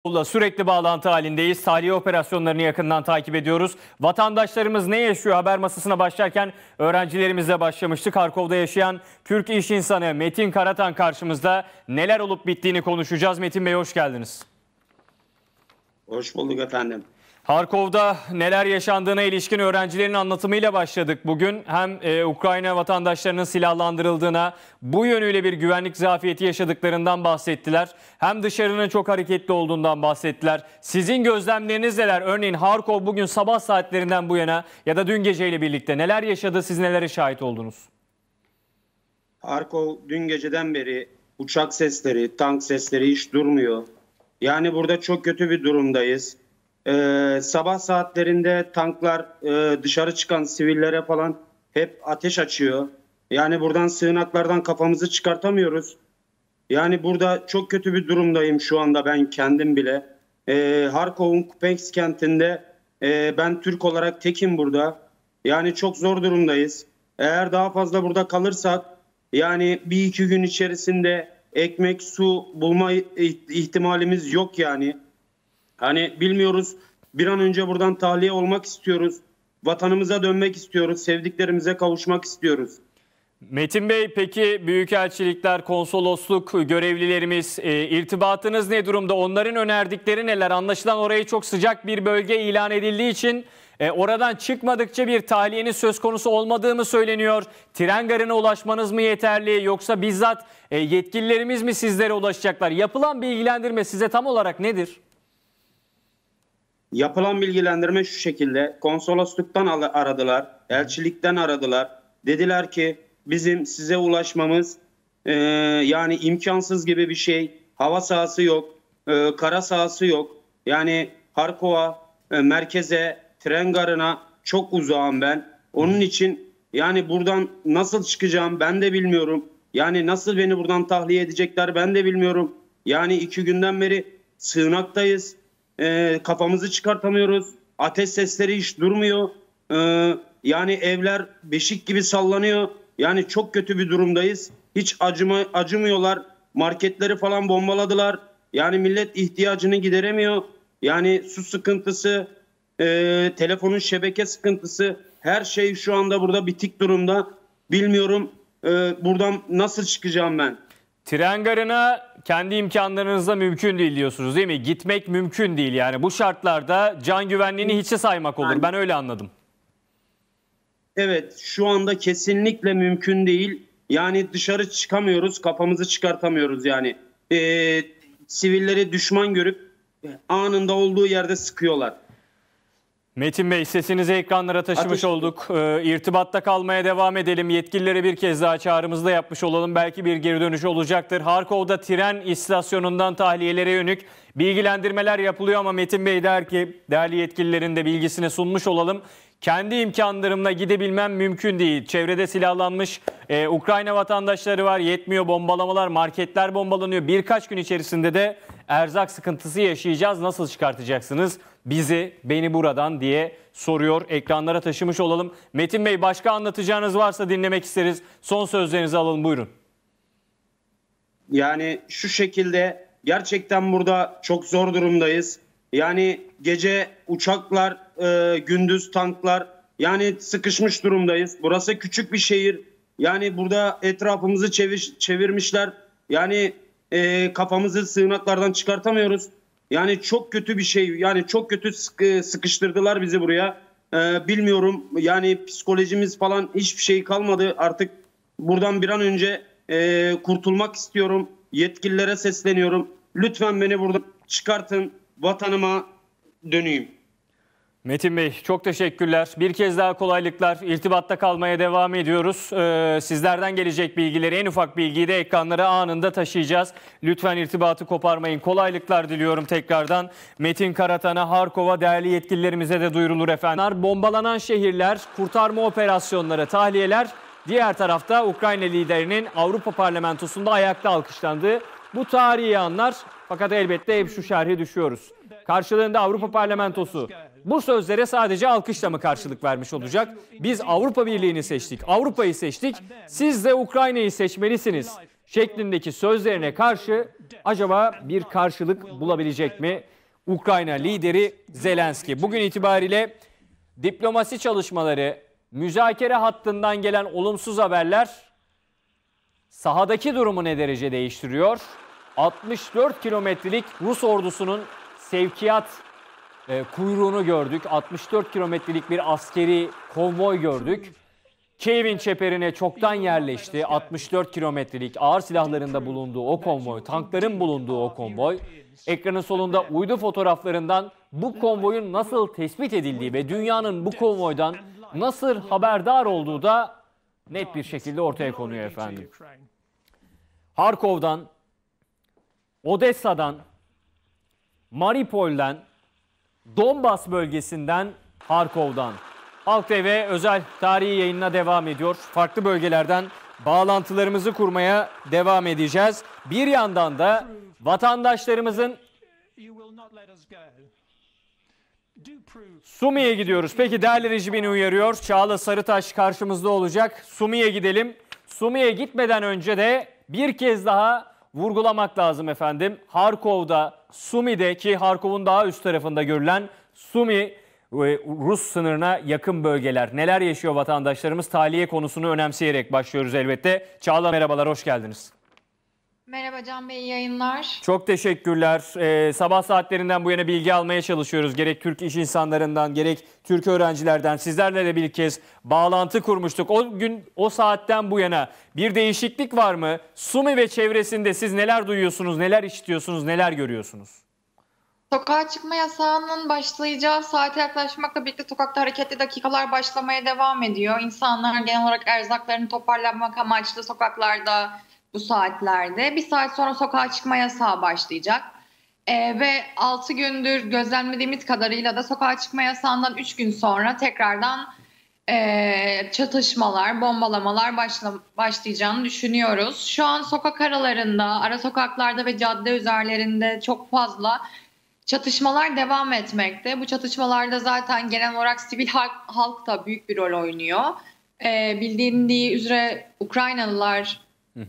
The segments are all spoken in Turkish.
İstanbul'la sürekli bağlantı halindeyiz. Tahliye operasyonlarını yakından takip ediyoruz. Vatandaşlarımız ne yaşıyor haber masasına başlarken öğrencilerimizle başlamıştık. Karkov'da yaşayan Türk iş insanı Metin Karatan karşımızda neler olup bittiğini konuşacağız. Metin Bey hoş geldiniz. Hoş bulduk efendim. Harkov'da neler yaşandığına ilişkin öğrencilerin anlatımıyla başladık bugün. Hem e, Ukrayna vatandaşlarının silahlandırıldığına, bu yönüyle bir güvenlik zafiyeti yaşadıklarından bahsettiler. Hem dışarının çok hareketli olduğundan bahsettiler. Sizin gözlemleriniz neler? Örneğin Harkov bugün sabah saatlerinden bu yana ya da dün geceyle birlikte neler yaşadı? Siz nelere şahit oldunuz? Harkov dün geceden beri uçak sesleri, tank sesleri hiç durmuyor. Yani burada çok kötü bir durumdayız. Ee, sabah saatlerinde tanklar e, dışarı çıkan sivillere falan hep ateş açıyor. Yani buradan sığınaklardan kafamızı çıkartamıyoruz. Yani burada çok kötü bir durumdayım şu anda ben kendim bile. Ee, Harkov'un Kupensk kentinde e, ben Türk olarak tekim burada. Yani çok zor durumdayız. Eğer daha fazla burada kalırsak yani bir iki gün içerisinde ekmek, su bulma ihtimalimiz yok yani. Hani bilmiyoruz. Bir an önce buradan tahliye olmak istiyoruz. Vatanımıza dönmek istiyoruz. Sevdiklerimize kavuşmak istiyoruz. Metin Bey peki büyükelçilikler, konsolosluk görevlilerimiz e, irtibatınız ne durumda? Onların önerdikleri neler? Anlaşılan orayı çok sıcak bir bölge ilan edildiği için e, oradan çıkmadıkça bir tahliyenin söz konusu olmadığı mı söyleniyor? Tren garına ulaşmanız mı yeterli yoksa bizzat e, yetkililerimiz mi sizlere ulaşacaklar? Yapılan bilgilendirme size tam olarak nedir? Yapılan bilgilendirme şu şekilde. Konsolosluktan aradılar, elçilikten aradılar. Dediler ki bizim size ulaşmamız e, yani imkansız gibi bir şey. Hava sahası yok, e, kara sahası yok. Yani Harkova e, merkeze, tren garına çok uzağım ben. Onun için yani buradan nasıl çıkacağım ben de bilmiyorum. Yani nasıl beni buradan tahliye edecekler ben de bilmiyorum. Yani iki günden beri sığınaktayız e, kafamızı çıkartamıyoruz. Ateş sesleri hiç durmuyor. E, yani evler beşik gibi sallanıyor. Yani çok kötü bir durumdayız. Hiç acıma, acımıyorlar. Marketleri falan bombaladılar. Yani millet ihtiyacını gideremiyor. Yani su sıkıntısı, e, telefonun şebeke sıkıntısı her şey şu anda burada bitik durumda. Bilmiyorum e, buradan nasıl çıkacağım ben. Tren garına kendi imkanlarınızla mümkün değil diyorsunuz değil mi? Gitmek mümkün değil yani bu şartlarda can güvenliğini hiçe saymak olur. Ben öyle anladım. Evet şu anda kesinlikle mümkün değil. Yani dışarı çıkamıyoruz kafamızı çıkartamıyoruz yani. Ee, sivilleri düşman görüp anında olduğu yerde sıkıyorlar. Metin Bey sesinizi ekranlara taşımış Ateş. olduk. Ee, irtibatta kalmaya devam edelim. Yetkililere bir kez daha çağrımızda yapmış olalım. Belki bir geri dönüş olacaktır. Harkov'da tren istasyonundan tahliyelere yönelik bilgilendirmeler yapılıyor ama Metin Bey der ki değerli yetkililerin de bilgisine sunmuş olalım. Kendi imkanlarımla gidebilmem mümkün değil. Çevrede silahlanmış e, Ukrayna vatandaşları var. Yetmiyor bombalamalar, marketler bombalanıyor. Birkaç gün içerisinde de erzak sıkıntısı yaşayacağız. Nasıl çıkartacaksınız bizi, beni buradan diye soruyor. Ekranlara taşımış olalım. Metin Bey başka anlatacağınız varsa dinlemek isteriz. Son sözlerinizi alalım buyurun. Yani şu şekilde gerçekten burada çok zor durumdayız. Yani gece uçaklar, e, gündüz tanklar yani sıkışmış durumdayız. Burası küçük bir şehir. Yani burada etrafımızı çevir, çevirmişler. Yani e, kafamızı sığınaklardan çıkartamıyoruz. Yani çok kötü bir şey. Yani çok kötü sıkı, sıkıştırdılar bizi buraya. E, bilmiyorum yani psikolojimiz falan hiçbir şey kalmadı. Artık buradan bir an önce e, kurtulmak istiyorum. Yetkililere sesleniyorum. Lütfen beni buradan çıkartın. Vatanıma döneyim. Metin Bey çok teşekkürler. Bir kez daha kolaylıklar. İrtibatta kalmaya devam ediyoruz. Ee, sizlerden gelecek bilgileri, en ufak bilgiyi de ekranlara anında taşıyacağız. Lütfen irtibatı koparmayın. Kolaylıklar diliyorum tekrardan. Metin Karatan'a, Harkov'a, değerli yetkililerimize de duyurulur efendim. Bombalanan şehirler, kurtarma operasyonları, tahliyeler. Diğer tarafta Ukrayna liderinin Avrupa Parlamentosu'nda ayakta alkışlandığı bu tarihi anlar fakat elbette hep şu şerhi düşüyoruz. Karşılığında Avrupa Parlamentosu bu sözlere sadece alkışla mı karşılık vermiş olacak? Biz Avrupa Birliği'ni seçtik, Avrupa'yı seçtik, siz de Ukrayna'yı seçmelisiniz şeklindeki sözlerine karşı acaba bir karşılık bulabilecek mi? Ukrayna lideri Zelenski. Bugün itibariyle diplomasi çalışmaları, müzakere hattından gelen olumsuz haberler sahadaki durumu ne derece değiştiriyor? 64 kilometrelik Rus ordusunun sevkiyat e, kuyruğunu gördük. 64 kilometrelik bir askeri konvoy gördük. Kiev'in çeperine çoktan yerleşti. 64 kilometrelik ağır silahlarında bulunduğu o konvoy, tankların bulunduğu o konvoy. Ekranın solunda uydu fotoğraflarından bu konvoyun nasıl tespit edildiği ve dünyanın bu konvoydan nasıl haberdar olduğu da net bir şekilde ortaya konuyor efendim. Harkov'dan Odessa'dan, Maripol'den, Donbas bölgesinden, Harkov'dan. Halk TV özel tarihi yayınına devam ediyor. Farklı bölgelerden bağlantılarımızı kurmaya devam edeceğiz. Bir yandan da vatandaşlarımızın Sumi'ye gidiyoruz. Peki değerli rejimini uyarıyor. Çağla Sarıtaş karşımızda olacak. Sumi'ye gidelim. Sumi'ye gitmeden önce de bir kez daha vurgulamak lazım efendim. Harkov'da, Sumi'de ki Harkov'un daha üst tarafında görülen Sumi e, Rus sınırına yakın bölgeler. Neler yaşıyor vatandaşlarımız? Tahliye konusunu önemseyerek başlıyoruz elbette. Çağla merhabalar, hoş geldiniz. Merhaba Can Bey, yayınlar. Çok teşekkürler. Ee, sabah saatlerinden bu yana bilgi almaya çalışıyoruz. Gerek Türk iş insanlarından, gerek Türk öğrencilerden. Sizlerle de bir kez bağlantı kurmuştuk. O gün, o saatten bu yana bir değişiklik var mı? Sumi ve çevresinde siz neler duyuyorsunuz, neler işitiyorsunuz, neler görüyorsunuz? Sokağa çıkma yasağının başlayacağı saate yaklaşmakla birlikte sokakta hareketli dakikalar başlamaya devam ediyor. İnsanlar genel olarak erzaklarını toparlanmak amaçlı sokaklarda bu saatlerde. Bir saat sonra sokağa çıkma yasağı başlayacak. Ee, ve 6 gündür gözlemlediğimiz kadarıyla da sokağa çıkma yasağından 3 gün sonra tekrardan e, çatışmalar, bombalamalar başla, başlayacağını düşünüyoruz. Şu an sokak aralarında, ara sokaklarda ve cadde üzerlerinde çok fazla çatışmalar devam etmekte. Bu çatışmalarda zaten genel olarak sivil halk, halk da büyük bir rol oynuyor. Ee, bildiğin üzere Ukraynalılar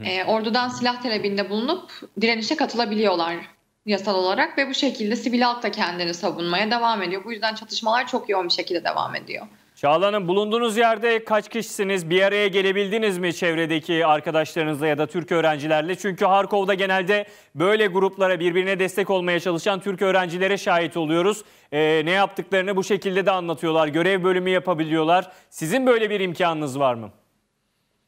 e, ordudan silah talebinde bulunup direnişe katılabiliyorlar yasal olarak ve bu şekilde sivil halk da kendini savunmaya devam ediyor. Bu yüzden çatışmalar çok yoğun bir şekilde devam ediyor. Çağla Hanım bulunduğunuz yerde kaç kişisiniz? Bir araya gelebildiniz mi çevredeki arkadaşlarınızla ya da Türk öğrencilerle? Çünkü Harkov'da genelde böyle gruplara birbirine destek olmaya çalışan Türk öğrencilere şahit oluyoruz. Ee, ne yaptıklarını bu şekilde de anlatıyorlar. Görev bölümü yapabiliyorlar. Sizin böyle bir imkanınız var mı?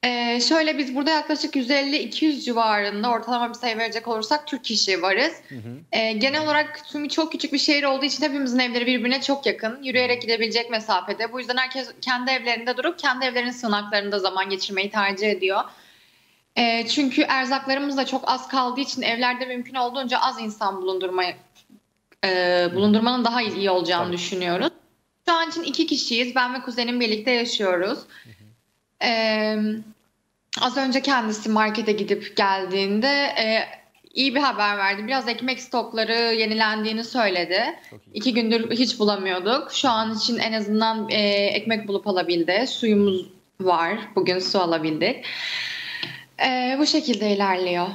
Ee, şöyle biz burada yaklaşık 150-200 civarında ortalama bir sayı verecek olursak Türk kişi varız. Hı hı. Ee, genel olarak Sumi çok küçük bir şehir olduğu için hepimizin evleri birbirine çok yakın. Yürüyerek gidebilecek mesafede. Bu yüzden herkes kendi evlerinde durup kendi evlerinin sığınaklarında zaman geçirmeyi tercih ediyor. Ee, çünkü erzaklarımız da çok az kaldığı için evlerde mümkün olduğunca az insan bulundurmayı e, bulundurmanın daha iyi olacağını Tabii. düşünüyoruz. Şu an için iki kişiyiz. Ben ve kuzenim birlikte yaşıyoruz. Hı hı e, az önce kendisi markete gidip geldiğinde e, iyi bir haber verdi. Biraz ekmek stokları yenilendiğini söyledi. İki gündür hiç bulamıyorduk. Şu an için en azından e, ekmek bulup alabildi. Suyumuz var. Bugün su alabildik. E, bu şekilde ilerliyor.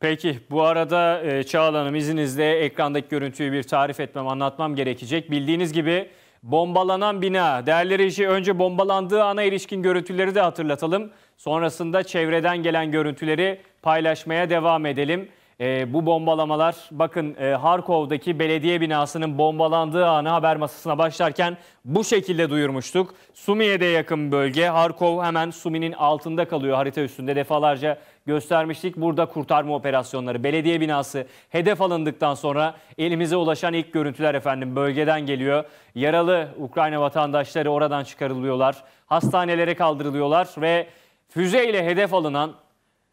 Peki bu arada e, Çağla Hanım izninizle ekrandaki görüntüyü bir tarif etmem, anlatmam gerekecek. Bildiğiniz gibi Bombalanan bina. Değerli reji önce bombalandığı ana ilişkin görüntüleri de hatırlatalım. Sonrasında çevreden gelen görüntüleri paylaşmaya devam edelim. E, bu bombalamalar bakın e, Harkov'daki belediye binasının bombalandığı anı haber masasına başlarken bu şekilde duyurmuştuk. Sumi'ye de yakın bölge. Harkov hemen Sumi'nin altında kalıyor harita üstünde defalarca göstermiştik. Burada kurtarma operasyonları, belediye binası hedef alındıktan sonra elimize ulaşan ilk görüntüler efendim bölgeden geliyor. Yaralı Ukrayna vatandaşları oradan çıkarılıyorlar. Hastanelere kaldırılıyorlar ve füzeyle hedef alınan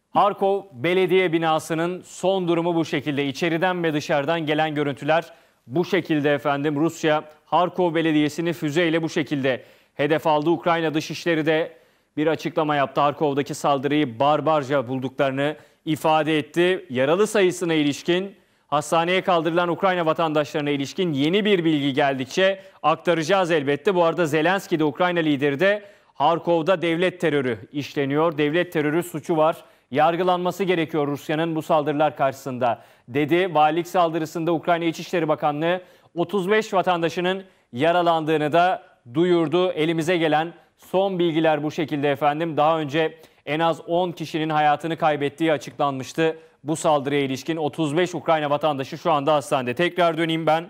Harkov Belediye binasının son durumu bu şekilde. İçeriden ve dışarıdan gelen görüntüler bu şekilde efendim. Rusya Harkov Belediyesi'ni füzeyle bu şekilde hedef aldı. Ukrayna Dışişleri de bir açıklama yaptı. Harkov'daki saldırıyı barbarca bulduklarını ifade etti. Yaralı sayısına ilişkin hastaneye kaldırılan Ukrayna vatandaşlarına ilişkin yeni bir bilgi geldikçe aktaracağız elbette. Bu arada Zelenski de Ukrayna lideri de Harkov'da devlet terörü işleniyor. Devlet terörü suçu var yargılanması gerekiyor Rusya'nın bu saldırılar karşısında dedi. Valilik saldırısında Ukrayna İçişleri Bakanlığı 35 vatandaşının yaralandığını da duyurdu. Elimize gelen son bilgiler bu şekilde efendim. Daha önce en az 10 kişinin hayatını kaybettiği açıklanmıştı. Bu saldırıya ilişkin 35 Ukrayna vatandaşı şu anda hastanede. Tekrar döneyim ben.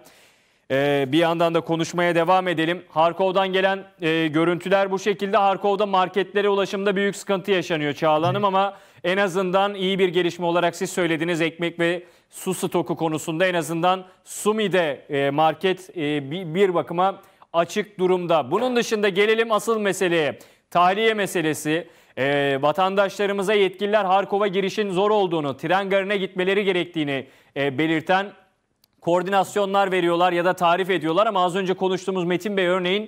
Ee, bir yandan da konuşmaya devam edelim. Harkov'dan gelen e, görüntüler bu şekilde. Harkov'da marketlere ulaşımda büyük sıkıntı yaşanıyor Çağla Hanım ama en azından iyi bir gelişme olarak siz söylediniz ekmek ve su stoku konusunda en azından Sumi'de e, market e, bir bakıma açık durumda. Bunun dışında gelelim asıl meseleye. Tahliye meselesi. E, vatandaşlarımıza yetkililer Harkov'a girişin zor olduğunu, tren garına gitmeleri gerektiğini belirten koordinasyonlar veriyorlar ya da tarif ediyorlar ama az önce konuştuğumuz Metin Bey örneğin